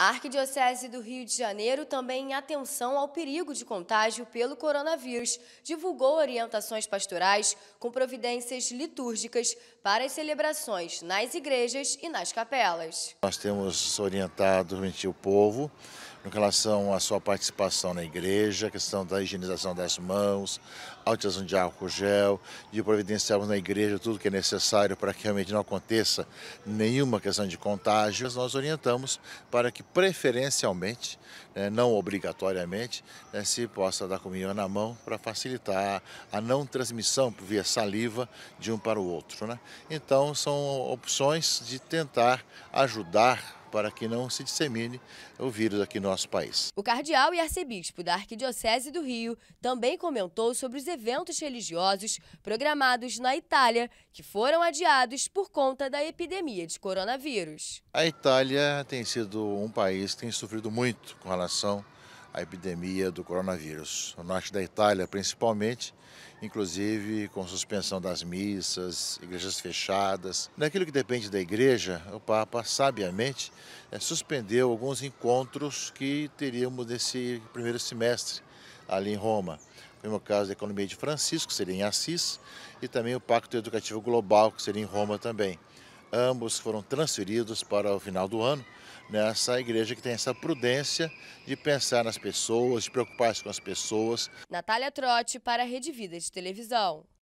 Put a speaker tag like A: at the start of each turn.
A: A Arquidiocese do Rio de Janeiro, também em atenção ao perigo de contágio pelo coronavírus, divulgou orientações pastorais com providências litúrgicas para as celebrações nas igrejas e nas capelas.
B: Nós temos orientado o povo no relação à sua participação na igreja, questão da higienização das mãos, a utilização de álcool gel, de providenciarmos na igreja tudo que é necessário para que realmente não aconteça nenhuma questão de contágio. Nós orientamos para que preferencialmente, né, não obrigatoriamente, né, se possa dar comida na mão para facilitar a não transmissão via saliva de um para o outro. Né? Então, são opções de tentar ajudar para que não se dissemine o vírus aqui no nosso país. O
A: cardeal e arcebispo da Arquidiocese do Rio também comentou sobre os eventos religiosos programados na Itália, que foram adiados por conta da epidemia de coronavírus.
B: A Itália tem sido um país que tem sofrido muito com relação a epidemia do coronavírus. No norte da Itália, principalmente, inclusive com suspensão das missas, igrejas fechadas. Naquilo que depende da igreja, o Papa, sabiamente, eh, suspendeu alguns encontros que teríamos nesse primeiro semestre ali em Roma. No o caso da Economia de Francisco, que seria em Assis, e também o Pacto Educativo Global, que seria em Roma também ambos foram transferidos para o final do ano nessa igreja que tem essa prudência de pensar nas pessoas, de preocupar-se com as pessoas.
A: Natália Trotti para a Rede Vida de Televisão.